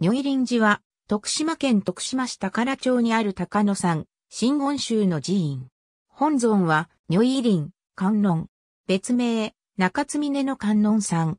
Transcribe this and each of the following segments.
如意林寺は、徳島県徳島市宝町にある高野山、新言宗の寺院。本尊は、如意林、観音。別名、中津峰の観音ん。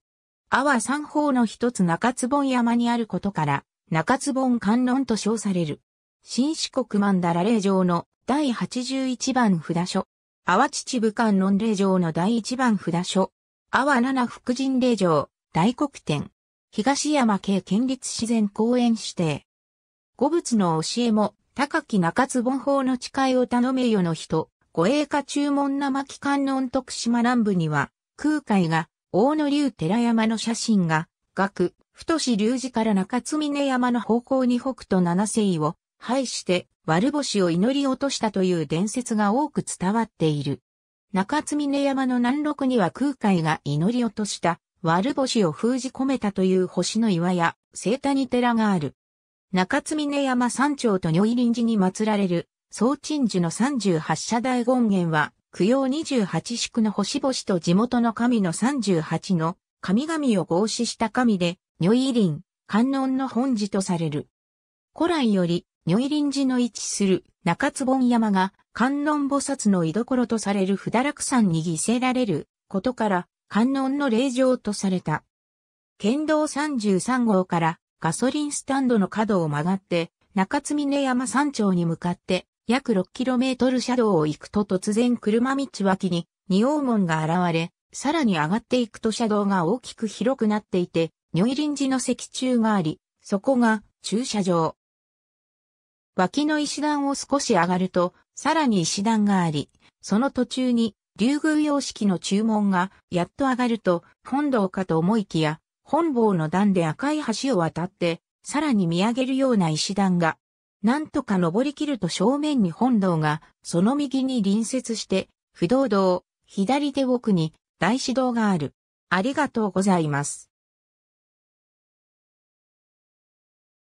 阿波三方の一つ中津本山にあることから、中津本観音と称される。新四国曼荼羅霊場の第81番札所。阿波秩父観音霊場の第1番札所。阿波七福神霊場、大黒天。東山系県立自然公園指定。五仏の教えも、高き中津本法の誓いを頼めよの人、護衛家注文な巻観音徳島南部には、空海が、大野竜寺山の写真が、学、太志龍寺から中津峰山の方向に北斗七世を、拝して、悪星を祈り落としたという伝説が多く伝わっている。中津峰山の南麓には空海が祈り落とした悪星を封じ込めたという星の岩や、聖谷寺がある。中津峰山山頂と女医林寺に祀られる、総鎮寺の38社大権現は、供養28宿の星々と地元の神の38の神々を合祀した神で、女医林、観音の本寺とされる。古来より、如意林寺の位置する中津本山が観音菩薩の居所とされる札堕落山に犠牲られることから観音の霊場とされた。県道33号からガソリンスタンドの角を曲がって、中津峰山山頂に向かって約 6km 車道を行くと突然車道脇に仁王門が現れ、さらに上がっていくと車道が大きく広くなっていて、如意臨寺の石柱があり、そこが駐車場。脇の石段を少し上がると、さらに石段があり、その途中に竜宮様式の注文がやっと上がると本堂かと思いきや、本坊の段で赤い橋を渡って、さらに見上げるような石段が、なんとか登り切ると正面に本堂が、その右に隣接して、不動堂、左手奥に大師堂がある。ありがとうございます。